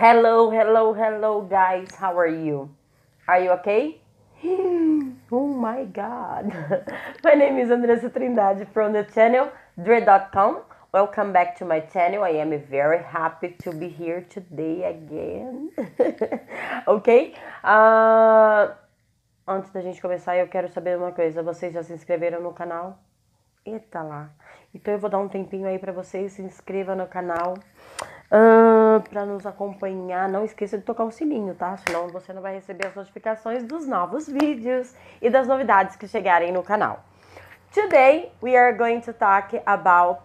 Hello, hello, hello, guys. How are you? Are you okay? Oh my god. my name is Andressa Trindade from the channel Dread.com. Welcome back to my channel. I am very happy to be here today again. ok? Uh, antes da gente começar, eu quero saber uma coisa. Vocês já se inscreveram no canal? Eita lá. Então eu vou dar um tempinho aí para vocês. Se inscrevam no canal. Uh, para nos acompanhar, não esqueça de tocar o sininho, tá? Senão você não vai receber as notificações dos novos vídeos e das novidades que chegarem no canal. Today we are going to talk about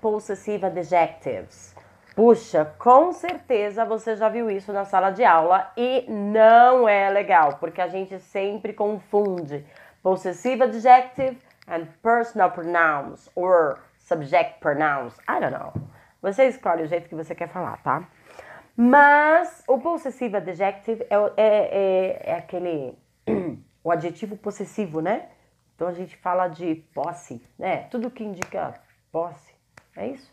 possessive adjectives. Puxa, com certeza você já viu isso na sala de aula e não é legal, porque a gente sempre confunde possessive adjective and personal pronouns or subject pronouns. I don't know. Você escolhe o jeito que você quer falar, tá? Mas o possessive adjective é, é, é, é aquele. o adjetivo possessivo, né? Então a gente fala de posse, né? Tudo que indica posse. É isso?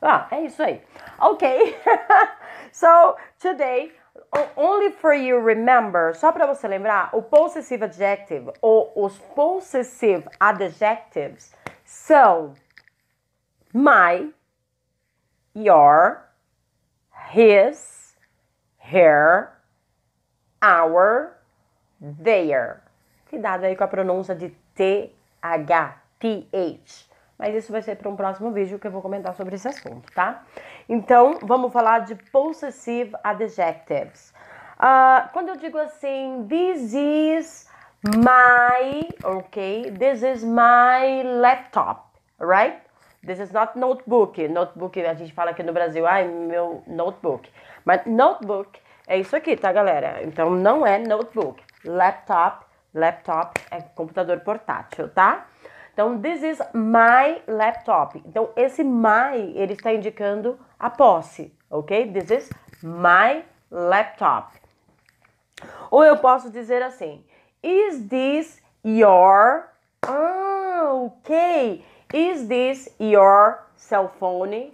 Ah, é isso aí. Ok. so, today, only for you remember, só para você lembrar, o possessive adjective ou os possessive adjectives são my, your, his, her, our, their. Cuidado aí com a pronúncia de TH, TH. Mas isso vai ser para um próximo vídeo que eu vou comentar sobre esse assunto, tá? Então, vamos falar de possessive adjectives. Uh, quando eu digo assim, this is my, ok? This is my laptop, right? This is not notebook. Notebook, a gente fala aqui no Brasil, ai, meu notebook. Mas notebook é isso aqui, tá, galera? Então não é notebook. Laptop, laptop é computador portátil, tá? Então, this is my laptop. Então, esse my, ele está indicando a posse, ok? This is my laptop. Ou eu posso dizer assim, is this your... Ah, ok. Is this your cell phone?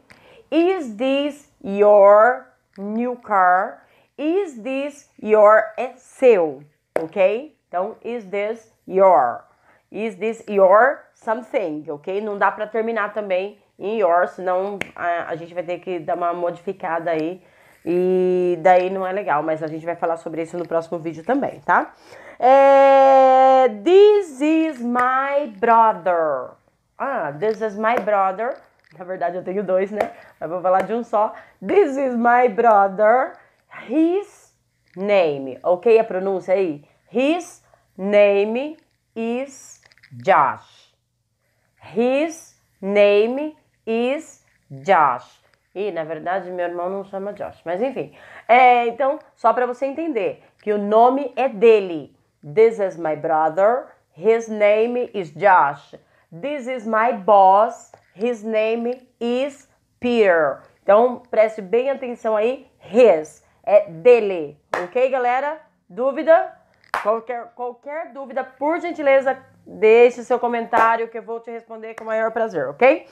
Is this your new car? Is this your é seu, ok? Então, is this your? Is this your something, ok? Não dá para terminar também em your, senão a, a gente vai ter que dar uma modificada aí. E daí não é legal, mas a gente vai falar sobre isso no próximo vídeo também, tá? É, this is my brother. Ah, this is my brother. Na verdade, eu tenho dois, né? Mas vou falar de um só. This is my brother. His name. Ok a pronúncia aí? His name is Josh. His name is Josh. E na verdade meu irmão não chama Josh, mas enfim. É, então, só para você entender que o nome é dele. This is my brother. His name is Josh. This is my boss. His name is Peter. Então, preste bem atenção aí. His é dele. Ok, galera? Dúvida? Qualquer, qualquer dúvida, por gentileza, deixe seu comentário que eu vou te responder com o maior prazer, ok?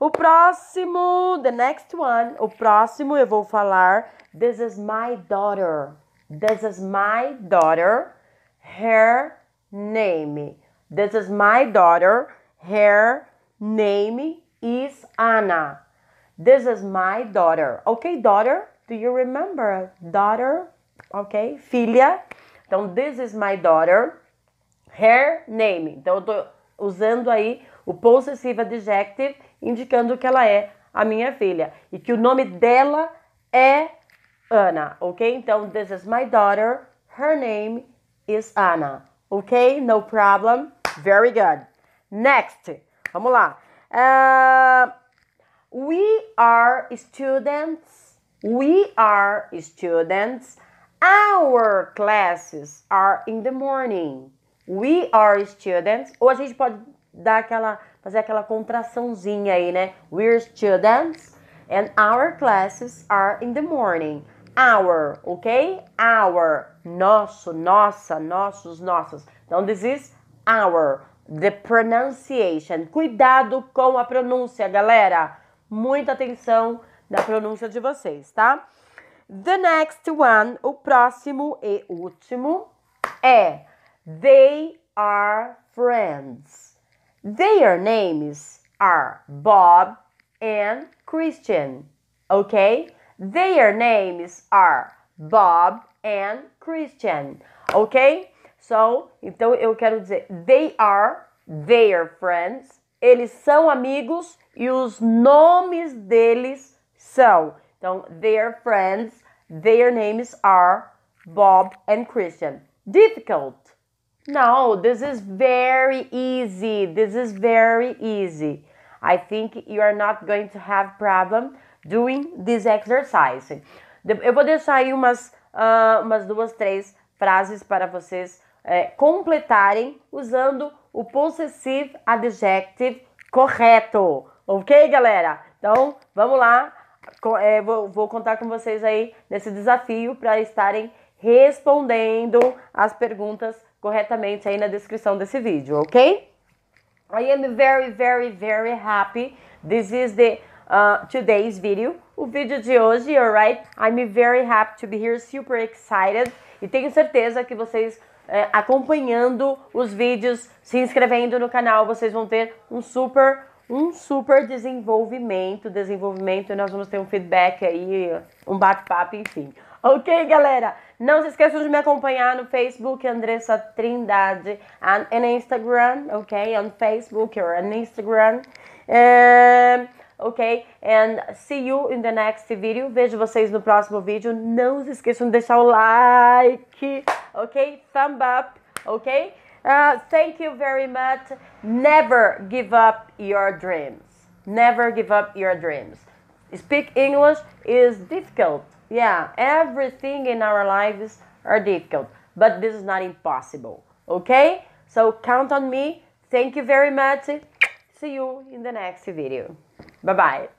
O próximo, the next one, o próximo eu vou falar. This is my daughter. This is my daughter. Her name. This is my daughter. Her name is Anna. This is my daughter. Ok, daughter? Do you remember? Daughter? Ok, filha. Então, this is my daughter. Her name. Então, eu tô usando aí o possessive adjective, indicando que ela é a minha filha e que o nome dela é Ana, ok? Então, this is my daughter. Her name is Anna. Ok? No problem. Very good. Next. Vamos lá. Uh, we are students. We are students. Our classes are in the morning. We are students. Ou a gente pode dar aquela, fazer aquela contraçãozinha aí, né? We're students and our classes are in the morning. Our, ok? Our, nosso, nossa, nossos, nossas. Então, this is our. The pronunciation. Cuidado com a pronúncia, galera. Muita atenção na pronúncia de vocês, tá? The next one, o próximo e último é They are friends. Their names are Bob and Christian. Ok? Their names are Bob and Christian. Ok? So, então eu quero dizer, they are their friends. Eles são amigos e os nomes deles são. Então, their friends, their names are Bob and Christian. Difficult. No, this is very easy. This is very easy. I think you are not going to have problem doing this exercise. Eu vou deixar aí umas, uh, umas duas, três frases para vocês é, completarem usando o possessive adjective correto. Ok, galera? Então, vamos lá. É, vou, vou contar com vocês aí nesse desafio para estarem respondendo as perguntas corretamente aí na descrição desse vídeo, ok? I am very, very, very happy. This is the uh, today's video o vídeo de hoje, alright? I'm very happy to be here, super excited. E tenho certeza que vocês é, acompanhando os vídeos, se inscrevendo no canal, vocês vão ter um super um super desenvolvimento, desenvolvimento e nós vamos ter um feedback aí, um bate-papo, enfim. Ok, galera? Não se esqueçam de me acompanhar no Facebook, Andressa Trindade, e no Instagram, ok? On Facebook ou no Instagram. É, ok? And see you in the next video. Vejo vocês no próximo vídeo. Não se esqueçam de deixar o like, ok? Thumb up, ok? Uh, thank you very much. Never give up your dreams. Never give up your dreams. Speak English is difficult. Yeah, everything in our lives are difficult, but this is not impossible. Okay? So count on me. Thank you very much. See you in the next video. Bye bye.